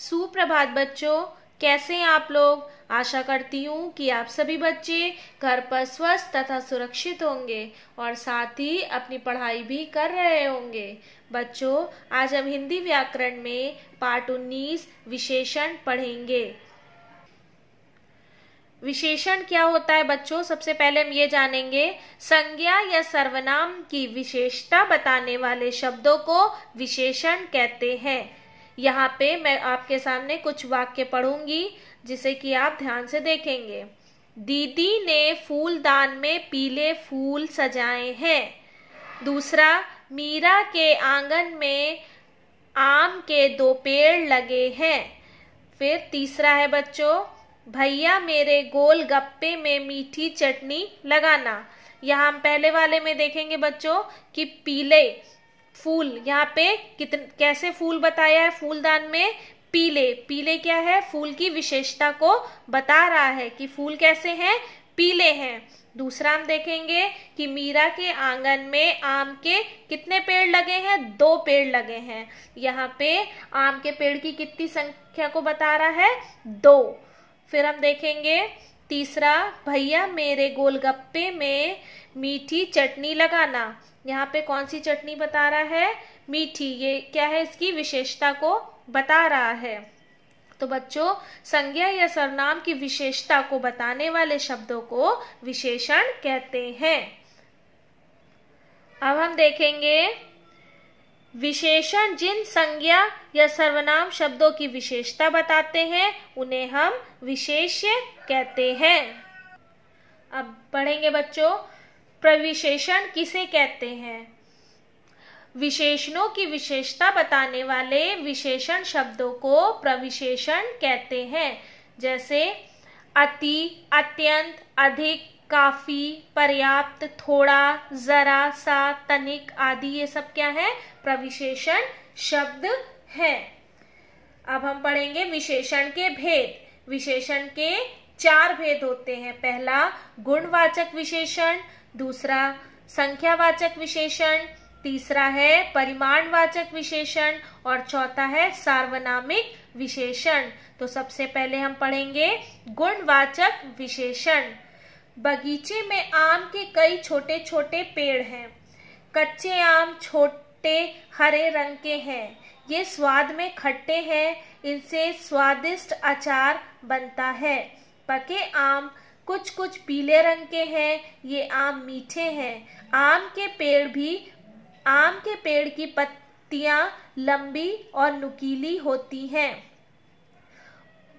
सुप्रभात बच्चों कैसे हैं आप लोग आशा करती हूँ कि आप सभी बच्चे घर पर स्वस्थ तथा सुरक्षित होंगे और साथ ही अपनी पढ़ाई भी कर रहे होंगे बच्चों आज हम हिंदी व्याकरण में पार्ट 19 विशेषण पढ़ेंगे विशेषण क्या होता है बच्चों सबसे पहले हम ये जानेंगे संज्ञा या सर्वनाम की विशेषता बताने वाले शब्दों को विशेषण कहते हैं यहाँ पे मैं आपके सामने कुछ वाक्य पढ़ूंगी जिसे कि आप ध्यान से देखेंगे दीदी ने फूलदान में पीले फूल सजाए हैं दूसरा मीरा के आंगन में आम के दो पेड़ लगे हैं फिर तीसरा है बच्चों भैया मेरे गोल गप्पे में मीठी चटनी लगाना यहाँ हम पहले वाले में देखेंगे बच्चों कि पीले फूल यहाँ पे कितने कैसे फूल बताया है फूलदान में पीले पीले क्या है फूल की विशेषता को बता रहा है कि फूल कैसे हैं पीले हैं दूसरा हम देखेंगे कि मीरा के आंगन में आम के कितने पेड़ लगे हैं दो पेड़ लगे हैं यहाँ पे आम के पेड़ की कितनी संख्या को बता रहा है दो फिर हम देखेंगे तीसरा भैया मेरे गोलगप्पे में मीठी चटनी लगाना यहाँ पे कौन सी चटनी बता रहा है मीठी ये क्या है इसकी विशेषता को बता रहा है तो बच्चों संज्ञा या सरनाम की विशेषता को बताने वाले शब्दों को विशेषण कहते हैं अब हम देखेंगे विशेषण जिन संज्ञा या सर्वनाम शब्दों की विशेषता बताते हैं उन्हें हम विशेष्य कहते हैं अब पढ़ेंगे बच्चों प्रविशेषण किसे कहते हैं विशेषणों की विशेषता बताने वाले विशेषण शब्दों को प्रविशेषण कहते हैं जैसे अति अत्यंत अधिक काफ़ी पर्याप्त थोड़ा ज़रा सा तनिक आदि ये सब क्या है प्रविशेषण शब्द है अब हम पढ़ेंगे विशेषण के भेद विशेषण के चार भेद होते हैं पहला गुणवाचक विशेषण दूसरा संख्यावाचक विशेषण तीसरा है परिमाणवाचक विशेषण और चौथा है सार्वनामिक विशेषण तो सबसे पहले हम पढ़ेंगे गुणवाचक विशेषण बगीचे में आम के कई छोटे छोटे पेड़ हैं कच्चे आम छोटे हरे रंग के हैं ये स्वाद में खट्टे हैं इनसे स्वादिष्ट अचार बनता है पके आम कुछ कुछ पीले रंग के हैं ये आम मीठे हैं आम के पेड़ भी आम के पेड़ की पत्तियां लंबी और नुकीली होती हैं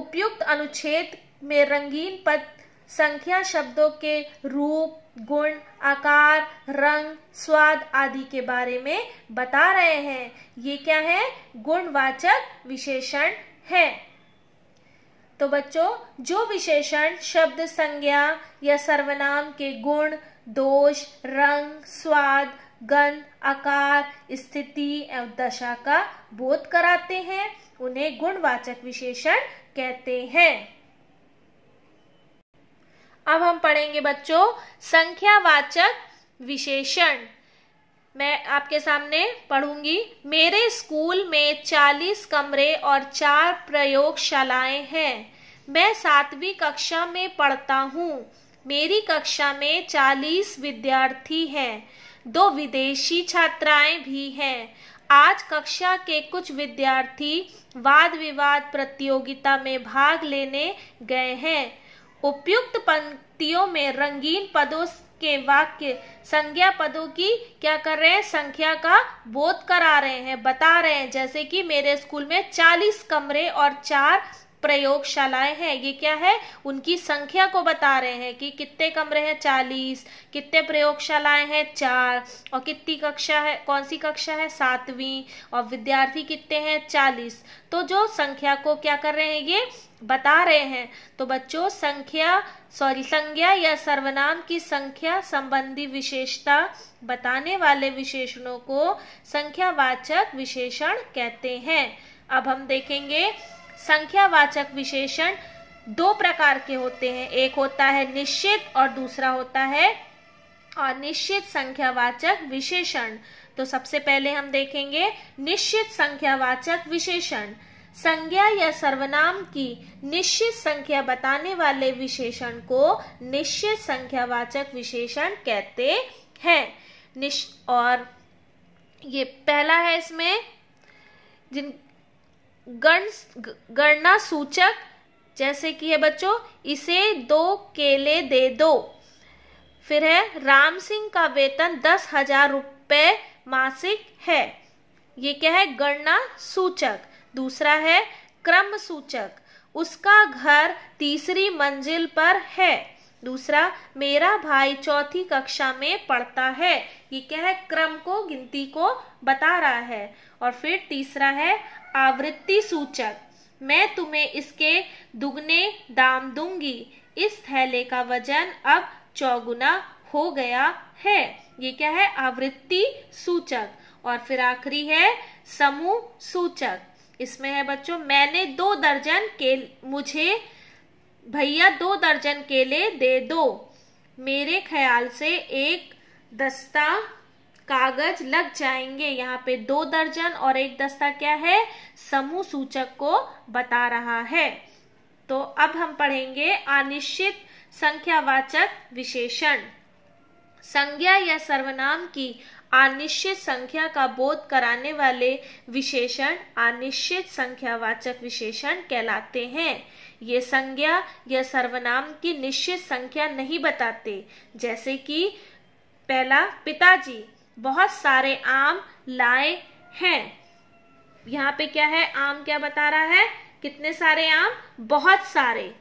उपयुक्त अनुच्छेद में रंगीन पत्त संख्या शब्दों के रूप गुण आकार रंग स्वाद आदि के बारे में बता रहे हैं ये क्या है गुणवाचक विशेषण है तो बच्चों जो विशेषण शब्द संज्ञा या सर्वनाम के गुण दोष रंग स्वाद गंध आकार स्थिति एवं दशा का बोध कराते हैं उन्हें गुणवाचक विशेषण कहते हैं अब हम पढ़ेंगे बच्चों संख्यावाचक विशेषण मैं आपके सामने पढ़ूंगी मेरे स्कूल में चालीस कमरे और चार प्रयोगशालाएं हैं मैं सातवीं कक्षा में पढ़ता हूँ मेरी कक्षा में चालीस विद्यार्थी हैं दो विदेशी छात्राएं भी हैं आज कक्षा के कुछ विद्यार्थी वाद विवाद प्रतियोगिता में भाग लेने गए हैं उपयुक्त पंक्तियों में रंगीन पदों के वाक्य संज्ञा पदों की क्या कर रहे हैं संख्या का बोध करा रहे हैं बता रहे हैं जैसे कि मेरे स्कूल में चालीस कमरे और चार प्रयोगशालाएं हैं ये क्या है उनकी संख्या को बता रहे हैं कि कितने कमरे हैं चालीस कितने प्रयोगशालाएं हैं चार और कितनी कक्षा है कौन सी कक्षा है सातवीं और विद्यार्थी कितने हैं चालीस तो जो संख्या को क्या कर रहे हैं ये बता रहे हैं तो बच्चों संख्या सॉरी संज्ञा या सर्वनाम की संख्या संबंधी विशेषता बताने वाले विशेषणों को संख्यावाचक विशेषण कहते हैं अब हम देखेंगे संख्यावाचक विशेषण दो प्रकार के होते हैं एक होता है निश्चित और दूसरा होता है अनिश्चित संख्यावाचक विशेषण तो सबसे पहले हम देखेंगे निश्चित संख्यावाचक विशेषण संज्ञा या सर्वनाम की निश्चित संख्या बताने वाले विशेषण को निश्चित संख्यावाचक विशेषण कहते हैं निश और ये पहला है इसमें जिन गण गणना सूचक जैसे कि है बच्चों इसे दो केले दे दो फिर है राम सिंह का वेतन दस हजार रुपये मासिक है ये क्या है गणना सूचक दूसरा है क्रम सूचक उसका घर तीसरी मंजिल पर है दूसरा मेरा भाई चौथी कक्षा में पढ़ता है ये क्या है क्रम को गिनती को बता रहा है और फिर तीसरा है आवृत्ति सूचक मैं तुम्हें इसके दुगने दाम दूंगी इस थैले का वजन अब चौगुना हो गया है ये क्या है आवृत्ति सूचक और फिर आखिरी है समूह सूचक इसमें है बच्चों मैंने दो दर्जन के मुझे भैया दो दर्जन केले दे दो मेरे ख्याल से एक दस्ता कागज लग जाएंगे यहाँ पे दो दर्जन और एक दस्ता क्या है समूह सूचक को बता रहा है तो अब हम पढ़ेंगे अनिश्चित संख्यावाचक विशेषण संज्ञा या सर्वनाम की अनिश्चित संख्या का बोध कराने वाले विशेषण अनिश्चित संख्यावाचक विशेषण कहलाते हैं ये संज्ञा या सर्वनाम की निश्चित संख्या नहीं बताते जैसे कि पहला पिताजी बहुत सारे आम लाए हैं यहाँ पे क्या है आम क्या बता रहा है कितने सारे आम बहुत सारे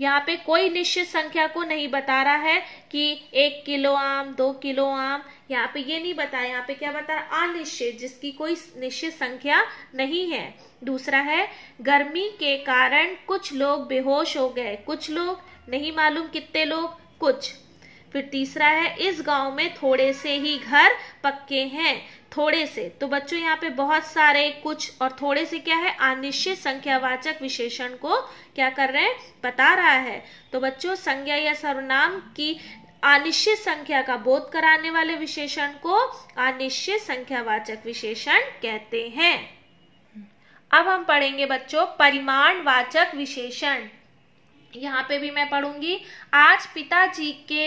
यहाँ पे कोई निश्चित संख्या को नहीं बता रहा है कि एक किलो आम दो किलो आम यहाँ पे ये नहीं बताया यहाँ पे क्या बता रहा अनिश्चित जिसकी कोई निश्चित संख्या नहीं है दूसरा है गर्मी के कारण कुछ लोग बेहोश हो गए कुछ लोग नहीं मालूम कितने लोग कुछ फिर तीसरा है इस गांव में थोड़े से ही घर पक्के हैं थोड़े से तो बच्चों यहाँ पे बहुत सारे कुछ और थोड़े से क्या है अनिश्चित संख्यावाचक विशेषण को क्या कर रहे हैं बता रहा है तो बच्चों संज्ञा या सर्वनाम की अनिश्चित संख्या का बोध कराने वाले विशेषण को अनिश्चित संख्यावाचक विशेषण कहते हैं अब हम पढ़ेंगे बच्चों वाचक विशेषण यहाँ पे भी मैं पढ़ूंगी आज पिताजी के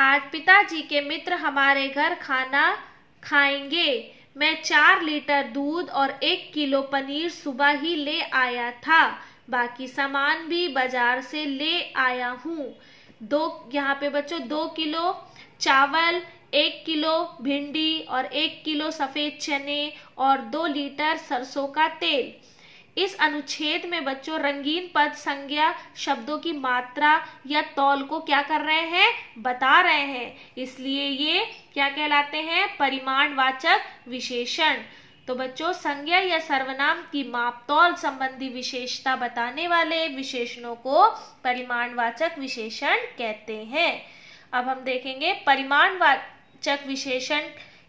आज पिताजी के मित्र हमारे घर खाना खाएंगे मैं चार लीटर दूध और एक किलो पनीर सुबह ही ले आया था बाकी सामान भी बाजार से ले आया हूँ दो यहाँ पे बच्चों दो किलो चावल एक किलो भिंडी और एक किलो सफ़ेद चने और दो लीटर सरसों का तेल इस अनुच्छेद में बच्चों रंगीन पद संज्ञा शब्दों की मात्रा या तौल को क्या कर रहे हैं बता रहे हैं इसलिए ये क्या कहलाते हैं परिमाणवाचक विशेषण तो बच्चों संज्ञा या सर्वनाम की माप तौल संबंधी विशेषता बताने वाले विशेषणों को परिमाणवाचक विशेषण कहते हैं अब हम देखेंगे परिमाणवाचक विशेषण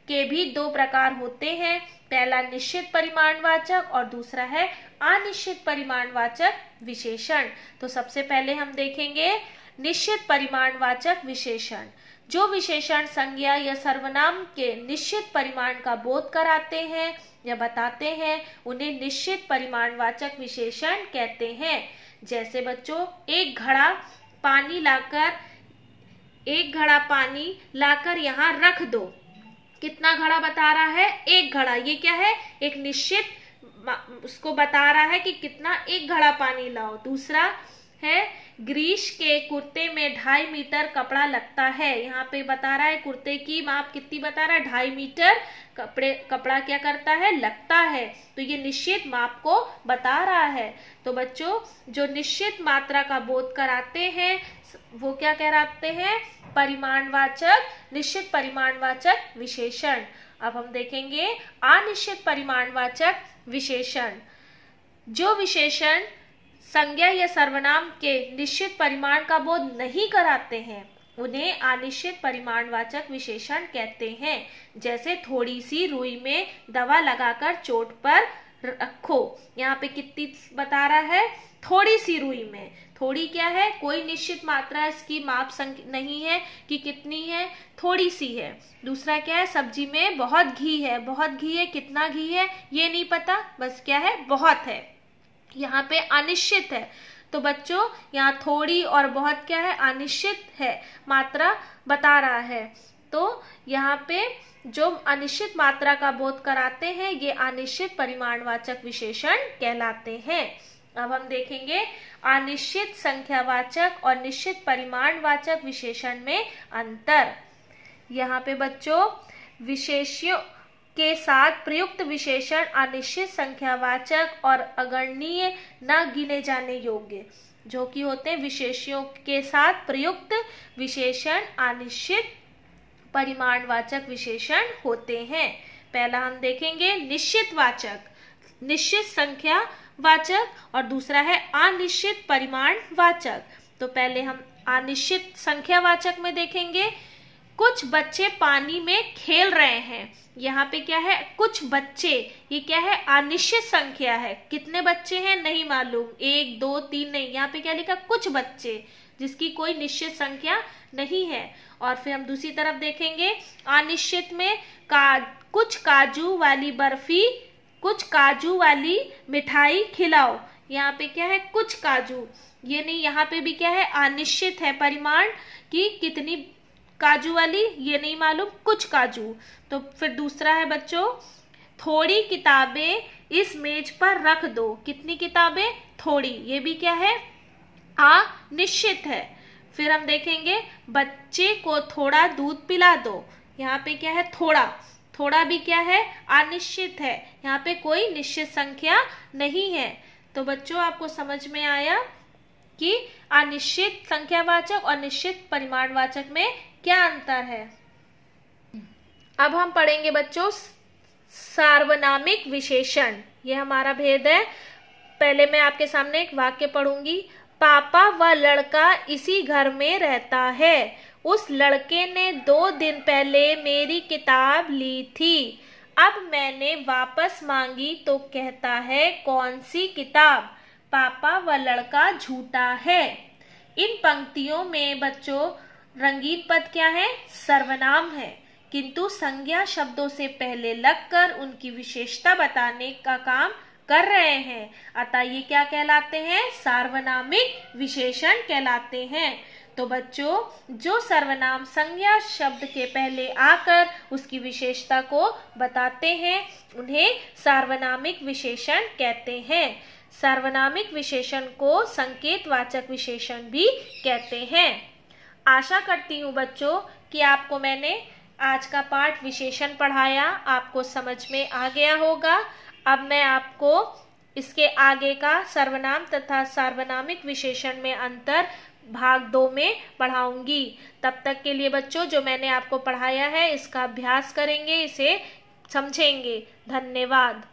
के भी दो प्रकार होते हैं पहला निश्चित परिमाणवाचक और दूसरा है अनिश्चित परिमाणवाचक विशेषण तो सबसे पहले हम देखेंगे निश्चित परिमाणवाचक विशेषण जो विशेषण संज्ञा या सर्वनाम के निश्चित परिमाण का बोध कराते हैं या बताते हैं उन्हें निश्चित परिमाणवाचक विशेषण कहते हैं जैसे बच्चों एक घड़ा पानी लाकर एक घड़ा पानी लाकर यहाँ रख दो कितना घड़ा बता रहा है एक घड़ा ये क्या है एक निश्चित उसको बता रहा है कि कितना एक घड़ा पानी लाओ दूसरा है ग्रीस के कुर्ते में ढाई मीटर कपड़ा लगता है यहाँ पे बता रहा है कुर्ते की माप कितनी बता रहा है ढाई मीटर कपड़े कपड़ा क्या करता है लगता है तो ये निश्चित माप को बता रहा है तो बच्चों जो निश्चित मात्रा का बोध कराते हैं वो क्या कहराते हैं परिमाणवाचक निश्चित परिमाणवाचक विशेषण अब हम देखेंगे अनिश्चित परिमाणवाचक विशेषण जो विशेषण संज्ञा या सर्वनाम के निश्चित परिमाण का बोध नहीं कराते हैं उन्हें अनिश्चित परिमाणवाचक विशेषण कहते हैं जैसे थोड़ी सी रुई में दवा लगाकर चोट पर रखो यहाँ पे कितनी बता रहा है थोड़ी सी रुई में थोड़ी क्या है कोई निश्चित मात्रा इसकी माप संख्या नहीं है कि कितनी है थोड़ी सी है दूसरा क्या है सब्जी में बहुत घी है बहुत घी है कितना घी है ये नहीं पता बस क्या है बहुत है यहाँ पे अनिश्चित है तो बच्चों यहाँ थोड़ी और बहुत क्या है अनिश्चित है मात्रा बता रहा है तो यहाँ पे जो अनिश्चित मात्रा का बोध कराते हैं ये अनिश्चित परिमाणवाचक विशेषण कहलाते हैं अब हम देखेंगे अनिश्चित संख्यावाचक और निश्चित परिमाणवाचक विशेषण में अंतर यहाँ पे बच्चों विशेषियों के साथ प्रयुक्त विशेषण अनिश्चित संख्यावाचक और अगणनीय न गिने जाने योग्य जो कि होते हैं विशेषियों के साथ प्रयुक्त विशेषण अनिश्चित परिमाणवाचक विशेषण होते हैं पहला हम देखेंगे निश्चित वाचक निश्चित संख्या वाचक और दूसरा है अनिश्चित परिमाण वाचक तो पहले हम अनिश्चित संख्या वाचक में देखेंगे कुछ बच्चे पानी में खेल रहे हैं यहाँ पे क्या है कुछ बच्चे ये क्या है अनिश्चित संख्या है कितने बच्चे हैं नहीं मालूम एक दो तीन नहीं यहाँ पे क्या लिखा कुछ बच्चे जिसकी कोई निश्चित संख्या नहीं है और फिर हम दूसरी तरफ देखेंगे अनिश्चित में का कुछ काजू वाली बर्फी कुछ काजू वाली मिठाई खिलाओ यहाँ पे क्या है कुछ काजू ये नहीं यहाँ पे भी क्या है अनिश्चित है परिमाण कि कितनी काजू वाली ये नहीं मालूम कुछ काजू तो फिर दूसरा है बच्चों थोड़ी किताबें इस मेज पर रख दो कितनी किताबें थोड़ी ये भी क्या है आ निश्चित है फिर हम देखेंगे बच्चे को थोड़ा दूध पिला दो यहाँ पे क्या है थोड़ा थोड़ा भी क्या है अनिश्चित है यहाँ पे कोई निश्चित संख्या नहीं है तो बच्चों आपको समझ में आया कि अनिश्चित संख्यावाचक और निश्चित परिमाणवाचक में क्या अंतर है अब हम पढ़ेंगे बच्चों सार्वनामिक विशेषण ये हमारा भेद है पहले मैं आपके सामने एक वाक्य पढ़ूंगी पापा व लड़का इसी घर में रहता है उस लड़के ने दो दिन पहले मेरी किताब ली थी अब मैंने वापस मांगी तो कहता है कौन सी किताब पापा व लड़का झूठा है इन पंक्तियों में बच्चों रंगीत पद क्या है सर्वनाम है किंतु संज्ञा शब्दों से पहले लगकर उनकी विशेषता बताने का काम कर रहे हैं अतः ये क्या कहलाते हैं सार्वनामिक विशेषण कहलाते हैं तो बच्चों जो सर्वनाम संज्ञा शब्द के पहले आकर उसकी विशेषता को बताते हैं उन्हें सार्वनामिक विशेषण कहते हैं सार्वनामिक विशेषण को संकेतवाचक विशेषण भी कहते हैं आशा करती हूँ बच्चों कि आपको मैंने आज का पाठ विशेषण पढ़ाया आपको समझ में आ गया होगा अब मैं आपको इसके आगे का सर्वनाम तथा सार्वनामिक विशेषण में अंतर भाग दो में पढ़ाऊंगी तब तक के लिए बच्चों जो मैंने आपको पढ़ाया है इसका अभ्यास करेंगे इसे समझेंगे धन्यवाद